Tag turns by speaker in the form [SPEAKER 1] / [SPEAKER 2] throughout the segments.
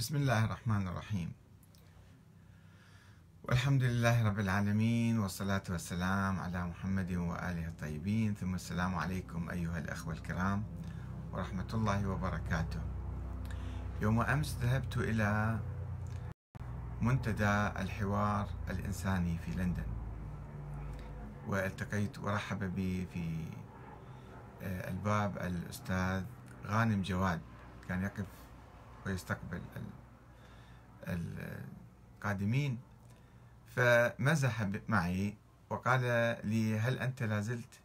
[SPEAKER 1] بسم الله الرحمن الرحيم والحمد لله رب العالمين والصلاة والسلام على محمد وآله الطيبين ثم السلام عليكم أيها الأخوة الكرام ورحمة الله وبركاته يوم أمس ذهبت إلى منتدى الحوار الإنساني في لندن والتقيت ورحب بي في آه، الباب الأستاذ غانم جواد كان يقف ويستقبل القادمين فمزح معي وقال لي هل أنت لازلت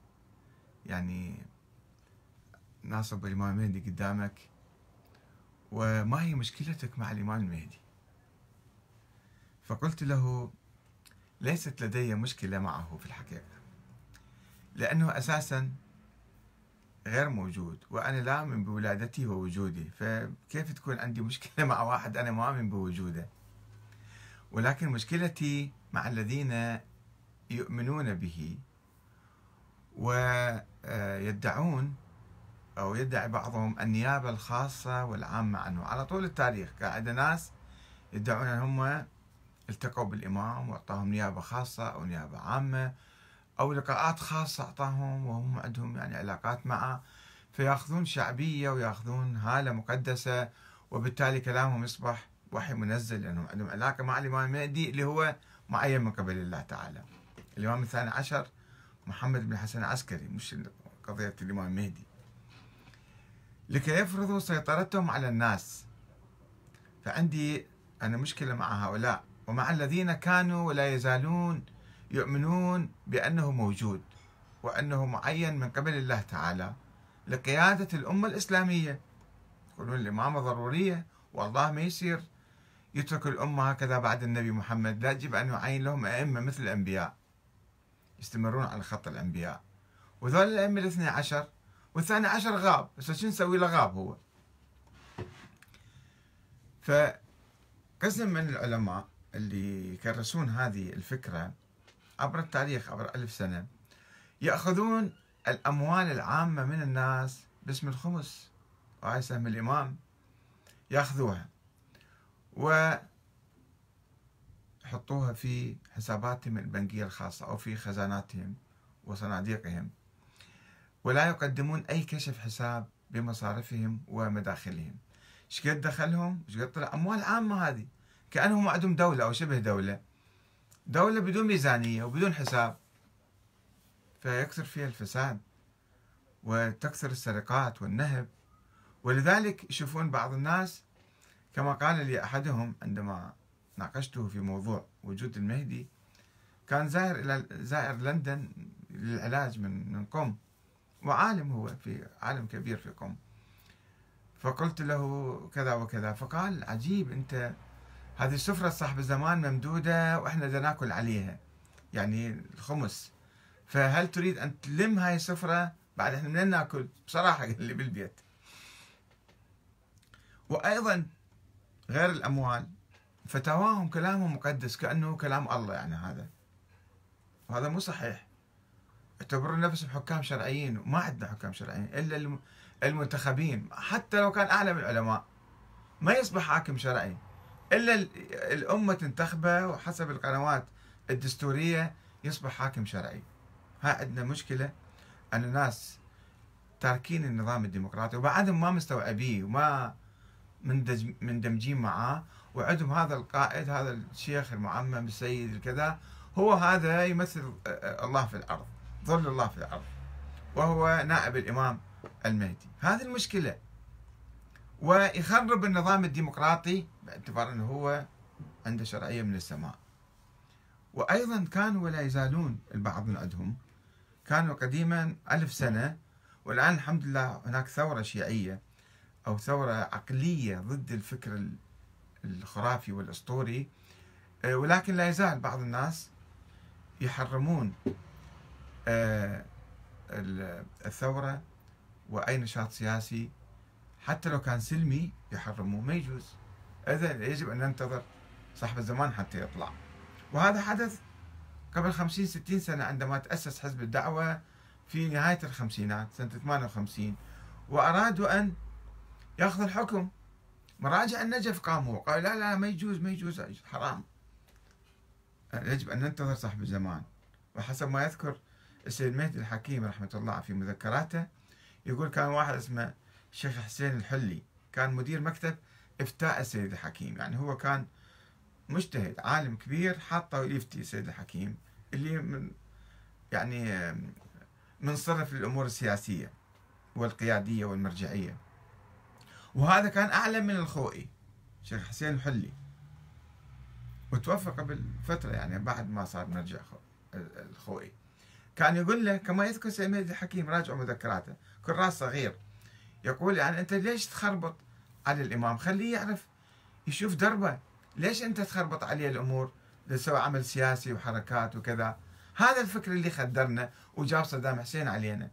[SPEAKER 1] يعني ناصب الإمام المهدي قدامك وما هي مشكلتك مع الإمام المهدي فقلت له ليست لدي مشكلة معه في الحقيقة لأنه أساساً غير موجود وأنا لا أؤمن بولادتي ووجودي فكيف تكون عندي مشكلة مع واحد أنا ما أؤمن بوجوده ولكن مشكلتي مع الذين يؤمنون به ويدعون آه، أو يدعي بعضهم النيابة الخاصة والعامة عنه على طول التاريخ قاعد ناس يدعون أنهم التقوا بالإمام وأعطاهم نيابة خاصة أو نيابة عامة أو لقاءات خاصة أعطاهم وهم عندهم يعني علاقات معه فيأخذون شعبية ويأخذون هالة مقدسة وبالتالي كلامهم يصبح وحي منزل لأنهم عندهم علاقة مع الإمام المهدي اللي هو معين من قبل الله تعالى الإمام الثاني عشر محمد بن الحسن العسكري مش قضية الإمام المهدي لكي يفرضوا سيطرتهم على الناس فعندي أنا مشكلة مع هؤلاء ومع الذين كانوا ولا يزالون يؤمنون بأنه موجود وأنه معين من قبل الله تعالى لقيادة الأمة الإسلامية يقولون الإمامة ضرورية والله ما يصير يترك الأمة هكذا بعد النبي محمد لا يجب أن يعين لهم أئمة مثل الأنبياء يستمرون على خط الأنبياء وذول الأئمة الاثنى عشر والثاني عشر غاب بس شو نسوي له غاب هو فقسم من العلماء اللي يكرسون هذه الفكره عبر التاريخ عبر ألف سنة يأخذون الأموال العامة من الناس باسم الخمس وهي سهم الإمام يأخذوها ويحطوها في حساباتهم البنكية الخاصة أو في خزاناتهم وصناديقهم ولا يقدمون أي كشف حساب بمصارفهم ومداخلهم شكد دخلهم شكد طلع أموال عامة هذه كأنهم عندهم دولة أو شبه دولة دولة بدون ميزانية وبدون حساب فيكثر فيها الفساد وتكثر السرقات والنهب ولذلك يشوفون بعض الناس كما قال لي أحدهم عندما ناقشته في موضوع وجود المهدي كان زائر إلى زائر لندن للعلاج من من قم وعالم هو في عالم كبير في قم فقلت له كذا وكذا فقال عجيب أنت هذه السفرة صاحب الزمان ممدودة وإحنا دا ناكل عليها يعني الخمس فهل تريد أن تلم هاي السفرة بعد إحنا من ناكل بصراحة اللي بالبيت وأيضا غير الأموال فتواهم كلامهم مقدس كأنه كلام الله يعني هذا وهذا مو صحيح اعتبروا نفسهم حكام شرعيين وما عندنا حكام شرعيين إلا المنتخبين حتى لو كان أعلى من العلماء ما يصبح حاكم شرعي الا الامه تنتخبه وحسب القنوات الدستوريه يصبح حاكم شرعي ها عندنا مشكله ان الناس تاركين النظام الديمقراطي وبعدهم ما مستوعبيه وما مندج مندمجين معاه وعندهم هذا القائد هذا الشيخ المعمم السيد الكذا هو هذا يمثل الله في الارض ظل الله في الارض وهو نائب الامام المهدي هذه المشكله ويخرب النظام الديمقراطي باعتبار أنه هو عنده شرعية من السماء وأيضا كانوا ولا يزالون البعض من عندهم كانوا قديما ألف سنة والآن الحمد لله هناك ثورة شيعية أو ثورة عقلية ضد الفكر الخرافي والأسطوري آه، ولكن لا يزال بعض الناس يحرمون آه، الثورة وأي نشاط سياسي حتى لو كان سلمي يحرموه ما يجوز إذا يجب أن ننتظر صاحب الزمان حتى يطلع وهذا حدث قبل 50 60 سنة عندما تأسس حزب الدعوة في نهاية الخمسينات سنة 58 وأرادوا أن ياخذوا الحكم مراجع النجف قاموا قالوا لا لا ما يجوز ما يجوز حرام يجب أن ننتظر صاحب الزمان وحسب ما يذكر السيد مهدي الحكيم رحمة الله في مذكراته يقول كان واحد اسمه الشيخ حسين الحلي كان مدير مكتب إفتاء السيد الحكيم يعني هو كان مجتهد عالم كبير حاطه يفتي السيد الحكيم اللي من يعني منصرف للأمور السياسية والقيادية والمرجعية وهذا كان أعلى من الخوئي الشيخ حسين الحلي وتوفى قبل فترة يعني بعد ما صار مرجع الخوئي كان يقول له كما يذكر سيد الحكيم راجعوا مذكراته كراس صغير يقول يعني أنت ليش تخربط على الإمام خليه يعرف يشوف دربه ليش أنت تخربط عليه الأمور تسوي عمل سياسي وحركات وكذا هذا الفكر اللي خدرنا وجاب صدام حسين علينا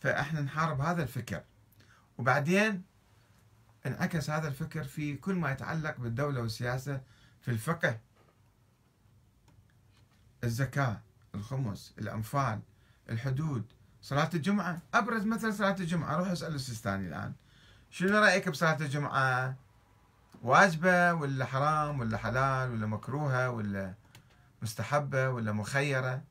[SPEAKER 1] فإحنا نحارب هذا الفكر وبعدين انعكس هذا الفكر في كل ما يتعلق بالدولة والسياسة في الفقه الزكاة الخمس الأنفال الحدود صلاة الجمعة أبرز مثل صلاة الجمعة روح اسأل السيستاني الآن شنو رأيك بصلاة الجمعة واجبة ولا حرام ولا حلال ولا مكروهة ولا مستحبة ولا مخيرة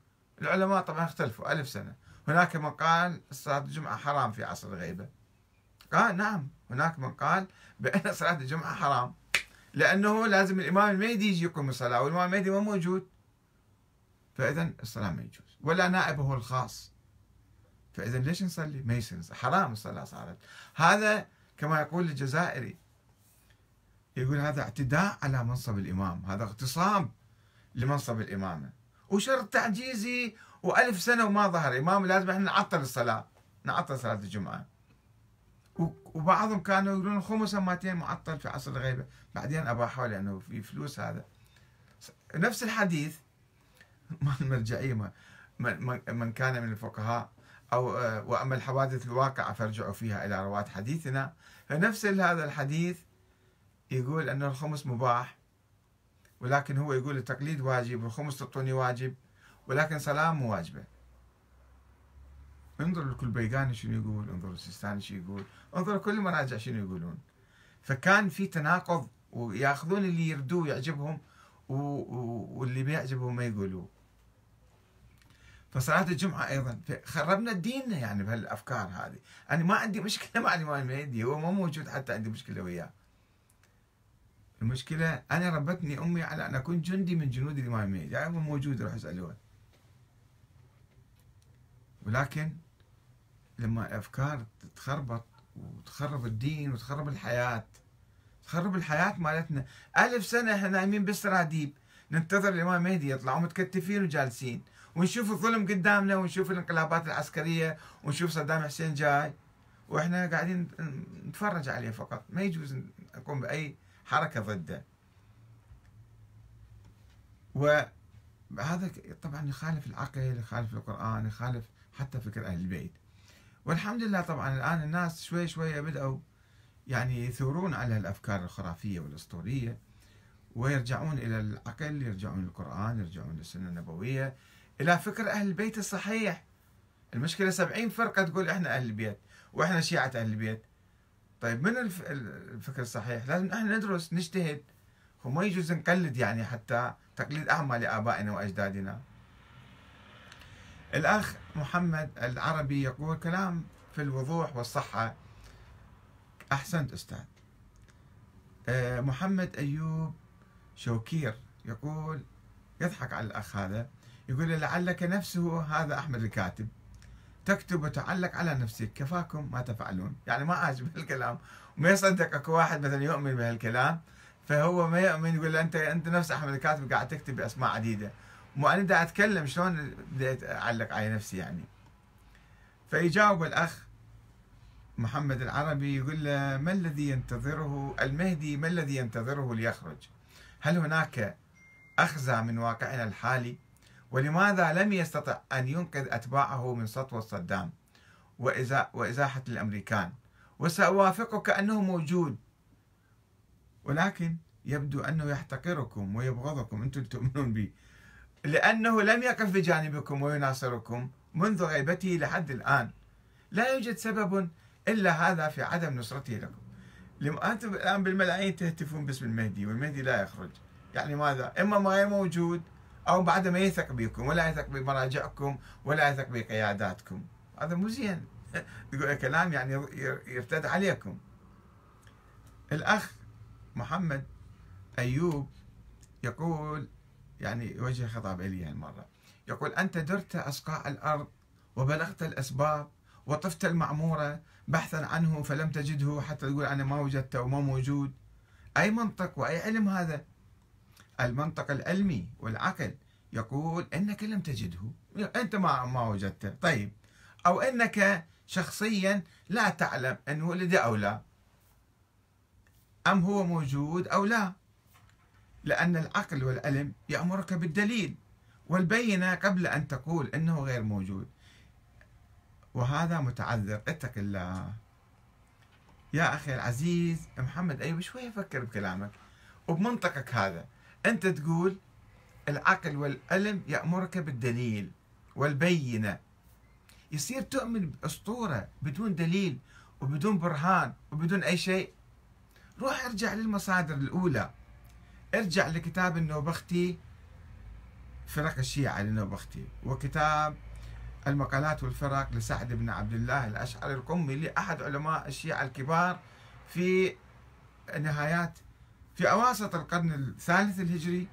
[SPEAKER 1] العلماء طبعا اختلفوا ألف سنة هناك من قال صلاة الجمعة حرام في عصر الغيبة قال نعم هناك من قال بأن صلاة الجمعة حرام لأنه لازم الإمام المهدي يجي يقوم الصلاة والإمام المهدي ما موجود فإذا الصلاة ما يجوز ولا نائبه الخاص فاذا ليش نصلي؟ ما يصير حرام الصلاه صارت هذا كما يقول الجزائري يقول هذا اعتداء على منصب الامام هذا اغتصاب لمنصب الامامه وشرط تعجيزي وألف سنة وما ظهر إمام لازم احنا نعطل الصلاة نعطل صلاة الجمعة وبعضهم كانوا يقولون خمس مرتين معطل في عصر الغيبة بعدين أباحوا لأنه في فلوس هذا نفس الحديث مال المرجعية من, من كان من الفقهاء أو آه، وأما الحوادث الواقعة فارجعوا فيها إلى رواة حديثنا فنفس هذا الحديث يقول أن الخمس مباح ولكن هو يقول التقليد واجب والخمس تعطوني واجب ولكن صلاة مو واجبة انظر الكلبيقاني شنو يقول انظر السيستاني شنو يقول انظر كل المراجع شنو يقولون فكان في تناقض وياخذون اللي يردوه يعجبهم واللي ما يعجبهم ما يقولوه فصلاة الجمعة أيضا خربنا ديننا يعني بهالأفكار هذه أنا ما عندي مشكلة مع الإمام المهدي هو مو موجود حتى عندي مشكلة وياه المشكلة أنا ربتني أمي على أن أكون جندي من جنود الإمام المهدي يعني هو موجود روح اسألوه ولكن لما الأفكار تتخربط وتخرب الدين وتخرب الحياة تخرب الحياة مالتنا ألف سنة احنا نايمين بالسراديب ننتظر الإمام المهدي يطلعوا متكتفين وجالسين ونشوف الظلم قدامنا ونشوف الانقلابات العسكرية ونشوف صدام حسين جاي واحنا قاعدين نتفرج عليه فقط ما يجوز نقوم بأي حركة ضده وهذا طبعا يخالف العقل يخالف القرآن يخالف حتى فكر أهل البيت والحمد لله طبعا الآن الناس شوي شوي بدأوا يعني يثورون على الأفكار الخرافية والأسطورية ويرجعون إلى العقل يرجعون للقرآن يرجعون للسنة النبوية إلى فكر أهل البيت الصحيح المشكلة سبعين فرقة تقول إحنا أهل البيت وإحنا شيعة أهل البيت طيب من الفكر الصحيح لازم إحنا ندرس نجتهد وما يجوز نقلد يعني حتى تقليد أعمى لآبائنا وأجدادنا الأخ محمد العربي يقول كلام في الوضوح والصحة أحسنت أستاذ آه، محمد أيوب شوكير يقول يضحك على الأخ هذا يقول لعلك نفسه هذا أحمد الكاتب تكتب وتعلق على نفسك كفاكم ما تفعلون يعني ما عاجبه الكلام وما يصدق اكو واحد مثلا يؤمن بهالكلام فهو ما يؤمن يقول انت انت نفس احمد الكاتب قاعد تكتب باسماء عديده مو انا اتكلم شلون بديت اعلق على نفسي يعني فيجاوب الاخ محمد العربي يقول له ما الذي ينتظره المهدي ما الذي ينتظره ليخرج هل هناك اخزى من واقعنا الحالي ولماذا لم يستطع أن ينقذ أتباعه من سطوة صدام وإزاحة الأمريكان وسأوافقك أنه موجود ولكن يبدو أنه يحتقركم ويبغضكم أنتم تؤمنون به لأنه لم يقف بجانبكم ويناصركم منذ غيبته لحد الآن لا يوجد سبب إلا هذا في عدم نصرته لكم لما أنتم الآن بالملايين تهتفون باسم المهدي والمهدي لا يخرج يعني ماذا إما ما موجود أو بعد ما يثق بكم ولا يثق بمراجعكم ولا يثق بقياداتكم هذا مو زين يقول كلام يعني يرتد عليكم الأخ محمد أيوب يقول يعني يوجه خطاب إلي المرة يقول أنت درت أصقاع الأرض وبلغت الأسباب وطفت المعمورة بحثا عنه فلم تجده حتى تقول أنا ما وجدته وما موجود أي منطق وأي علم هذا المنطق العلمي والعقل يقول انك لم تجده انت ما ما وجدته طيب او انك شخصيا لا تعلم ان ولد او لا ام هو موجود او لا لان العقل والعلم يامرك بالدليل والبينه قبل ان تقول انه غير موجود وهذا متعذر اتق الله يا اخي العزيز محمد ايوه شويه فكر بكلامك وبمنطقك هذا أنت تقول العقل والعلم يأمرك بالدليل والبينة يصير تؤمن بأسطورة بدون دليل وبدون برهان وبدون أي شيء روح ارجع للمصادر الأولى ارجع لكتاب النوبختي فرق الشيعة للنوبختي وكتاب المقالات والفرق لسعد بن عبد الله الأشعري القمي لأحد علماء الشيعة الكبار في نهايات في أواسط القرن الثالث الهجري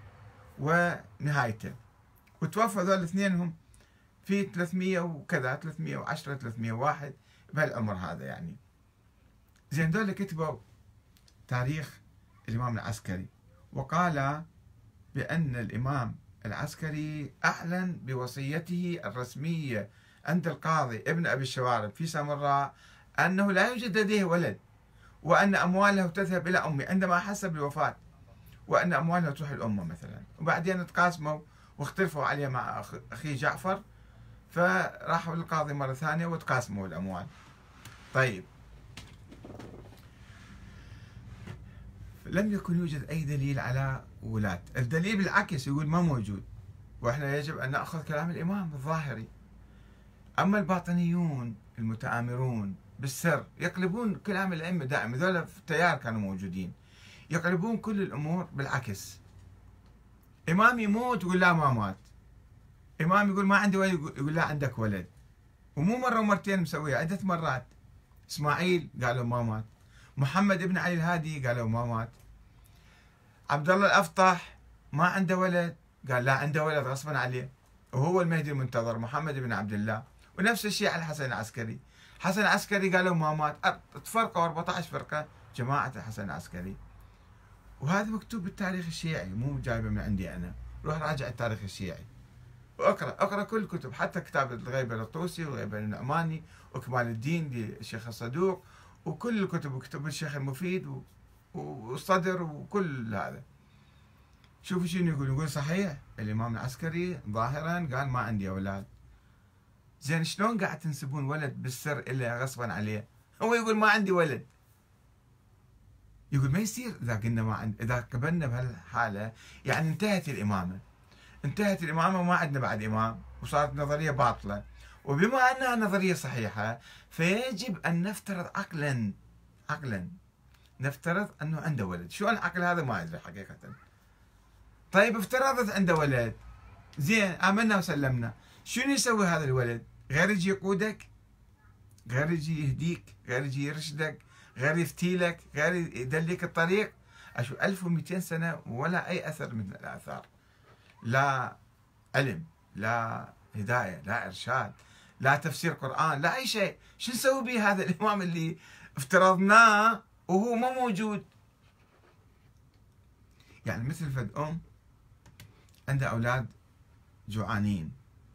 [SPEAKER 1] ونهايته وتوفى ذول الاثنين هم في 300 وكذا 310 301 بهالعمر هذا يعني زين ذول كتبوا تاريخ الإمام العسكري وقال بأن الإمام العسكري أعلن بوصيته الرسمية عند القاضي ابن أبي الشوارب في سامراء أنه لا يوجد لديه ولد وأن أمواله تذهب إلى أمي عندما أحس بالوفاة وأن أمواله تروح الأمة مثلا وبعدين تقاسموا واختلفوا عليه مع أخي جعفر فراحوا للقاضي مرة ثانية وتقاسموا الأموال طيب لم يكن يوجد أي دليل على ولاة الدليل بالعكس يقول ما موجود وإحنا يجب أن نأخذ كلام الإمام الظاهري أما الباطنيون المتآمرون بالسر يقلبون كلام الأئمة دائما ذولا في التيار كانوا موجودين يقلبون كل الأمور بالعكس إمام يموت يقول لا ما مات إمام يقول ما عندي ولد يقول لا عندك ولد ومو مرة ومرتين مسويها عدة مرات إسماعيل قالوا ما مات محمد بن علي الهادي قالوا ما مات عبد الله الأفطح ما عنده ولد قال لا عنده ولد غصبا عليه وهو المهدي المنتظر محمد بن عبد الله ونفس الشيء على الحسن العسكري حسن العسكري قالوا ما مات تفرقوا 14 فرقه جماعه الحسن العسكري وهذا مكتوب بالتاريخ الشيعي مو جايبه من عندي انا روح راجع التاريخ الشيعي واقرا اقرا كل الكتب حتى كتاب الغيبه للطوسي والغيبه النعماني وكمال الدين للشيخ الصدوق وكل الكتب وكتب الشيخ المفيد والصدر وكل هذا شوفوا شنو يقول يقول صحيح الامام العسكري ظاهرا قال ما عندي اولاد زين شلون قاعد تنسبون ولد بالسر الا غصبا عليه هو يقول ما عندي ولد يقول ما يصير إذا قلنا ما عند إذا قبلنا بهالحالة يعني انتهت الإمامة انتهت الإمامة وما عندنا بعد إمام وصارت نظرية باطلة وبما أنها نظرية صحيحة فيجب أن نفترض عقلا عقلا نفترض أنه عنده ولد شو العقل هذا ما أدري حقيقة طيب افترضت عنده ولد زين آمنا وسلمنا شنو يسوي هذا الولد غير يجي يقودك غير يجي يهديك غير يجي يرشدك غير يفتيلك غير يدليك الطريق أشو 1200 سنة ولا أي أثر من الآثار لا علم لا هداية لا إرشاد لا تفسير قرآن لا أي شيء شو نسوي به هذا الإمام اللي افترضناه وهو مو موجود يعني مثل فد أم عندها أولاد جوعانين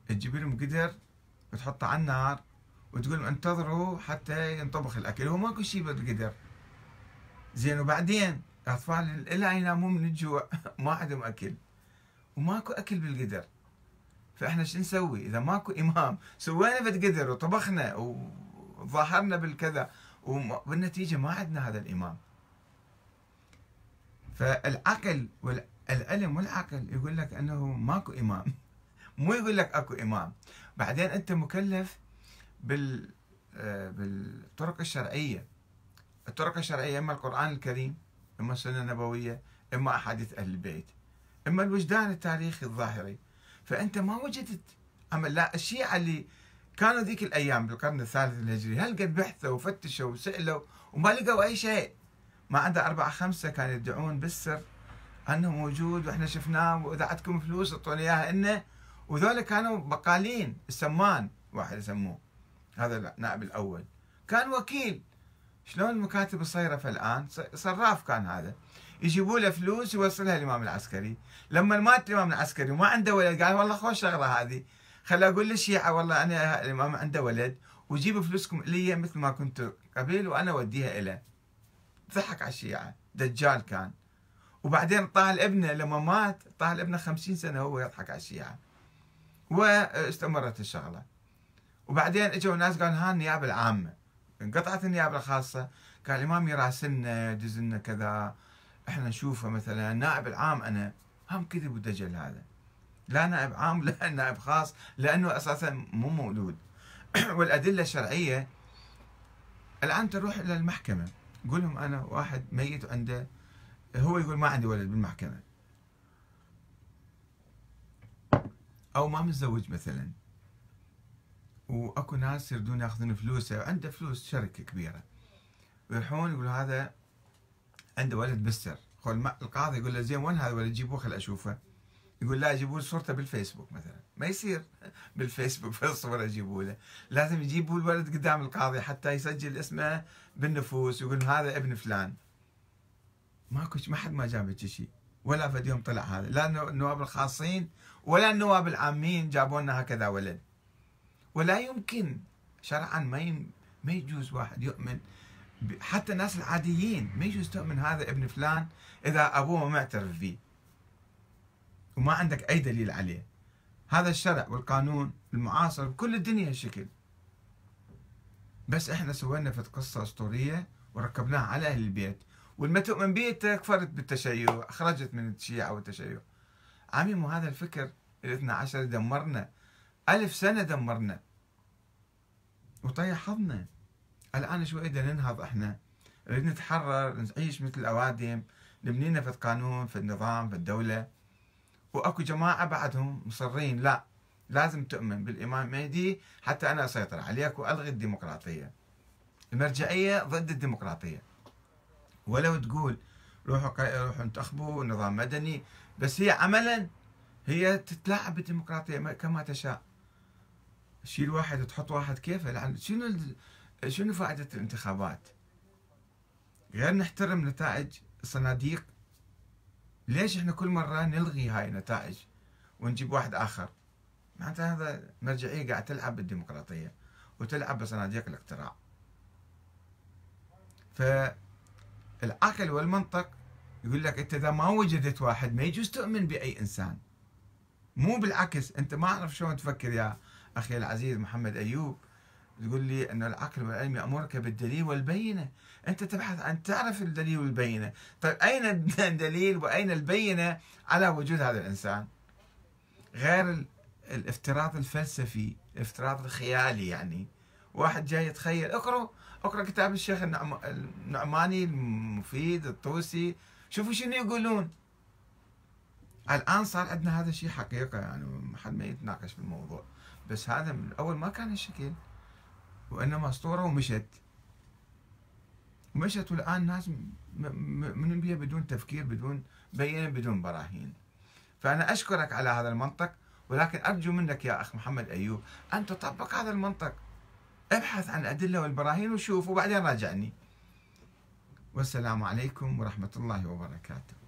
[SPEAKER 1] تجيب لهم قدر وتحطه على النار وتقول انتظروا حتى ينطبخ الاكل هو ماكو شيء بالقدر زين وبعدين الاطفال الا ينامون من الجوع ما عندهم اكل وماكو اكل بالقدر فاحنا شو نسوي اذا ماكو امام سوينا بالقدر وطبخنا وظاهرنا بالكذا وبالنتيجه ما عندنا هذا الامام فالعقل والعلم والعقل يقول لك انه ماكو امام مو يقول لك اكو امام بعدين انت مكلف بال آه، بالطرق الشرعيه الطرق الشرعيه اما القران الكريم اما السنه النبويه اما احاديث اهل البيت اما الوجدان التاريخي الظاهري فانت ما وجدت اما لا الشيعه اللي كانوا ذيك الايام بالقرن الثالث الهجري هل قد بحثوا وفتشوا وسالوا وما لقوا اي شيء ما عنده أربعة خمسة كانوا يدعون بالسر أنه موجود وإحنا شفناه وإذا عندكم فلوس أعطونا إياها إنه وذولا كانوا بقالين السمان واحد يسموه هذا النائب الاول كان وكيل شلون المكاتب الصيرفة الآن صراف كان هذا يجيبوا له فلوس يوصلها الإمام العسكري لما مات الإمام العسكري وما عنده ولد قال والله خوش شغلة هذه خل أقول للشيعة والله أنا الإمام عنده ولد وجيبوا فلوسكم لي مثل ما كنت قبل وأنا أوديها إله ضحك على الشيعة دجال كان وبعدين طه ابنه لما مات طه ابنه خمسين سنة هو يضحك على الشيعة واستمرت الشغله وبعدين اجوا الناس قالوا ها النيابه العامه انقطعت النيابه الخاصه قال الامام يراسلنا دزنا كذا احنا نشوفه مثلا النائب العام انا هم كذب ودجل هذا لا نائب عام لا نائب خاص لانه اساسا مو مولود والادله الشرعيه الان تروح الى المحكمه قول لهم انا واحد ميت عنده هو يقول ما عندي ولد بالمحكمه او ما متزوج مثلا واكو ناس يردون ياخذون فلوسه عنده فلوس شركه كبيره ويروحون يقول هذا عنده ولد بستر القاضي يقول له زين وين هذا الولد جيبوه خل اشوفه يقول لا جيبوا صورته بالفيسبوك مثلا ما يصير بالفيسبوك في الصورة يجيبوا له لازم يجيبوا الولد قدام القاضي حتى يسجل اسمه بالنفوس يقول هذا ابن فلان ماكو ما حد ما جاب شيء ولا فد يوم طلع هذا لا النواب الخاصين ولا النواب العامين جابوا لنا هكذا ولد ولا يمكن شرعا ما ما يجوز واحد يؤمن حتى الناس العاديين ما يجوز تؤمن هذا ابن فلان اذا ابوه ما معترف فيه وما عندك اي دليل عليه هذا الشرع والقانون المعاصر بكل الدنيا هالشكل بس احنا سوينا في قصه اسطوريه وركبناها على اهل البيت والما تؤمن به أنت كفرت بالتشيع خرجت من الشيعة والتشيع عمي مو هذا الفكر الاثنى عشر دمرنا ألف سنة دمرنا وطيحضنا الآن شو إذا ننهض احنا نريد نتحرر نعيش مثل الأوادم نبنينا في القانون في النظام في الدولة وأكو جماعة بعدهم مصرين لا لازم تؤمن بالإمام مهدي حتى أنا أسيطر عليك وألغي الديمقراطية المرجعية ضد الديمقراطية ولو تقول روحوا روحوا انتخبوا نظام مدني بس هي عملا هي تتلاعب بالديمقراطيه كما تشاء شيل واحد وتحط واحد كيفه شنو شنو فائده الانتخابات؟ غير نحترم نتائج الصناديق ليش احنا كل مره نلغي هاي النتائج ونجيب واحد اخر؟ معناته هذا مرجعيه قاعد تلعب بالديمقراطيه وتلعب بصناديق الاقتراع. ف العقل والمنطق يقول لك انت اذا ما وجدت واحد ما يجوز تؤمن باي انسان مو بالعكس انت ما اعرف شلون تفكر يا اخي العزيز محمد ايوب تقول لي ان العقل والعلم يامرك بالدليل والبينه انت تبحث عن تعرف الدليل والبينه طيب اين الدليل واين البينه على وجود هذا الانسان غير الافتراض الفلسفي الافتراض الخيالي يعني واحد جاي يتخيل اقرأ اقرا كتاب الشيخ النعماني المفيد الطوسي شوفوا شنو يقولون الان صار عندنا هذا الشيء حقيقه يعني ما حد ما يتناقش في الموضوع بس هذا من الاول ما كان الشكل وانما اسطوره ومشت مشت والان ناس من بيها بدون تفكير بدون بينه بدون براهين فانا اشكرك على هذا المنطق ولكن ارجو منك يا اخ محمد ايوب ان تطبق هذا المنطق ابحث عن الأدلة والبراهين وشوف وبعدين راجعني والسلام عليكم ورحمة الله وبركاته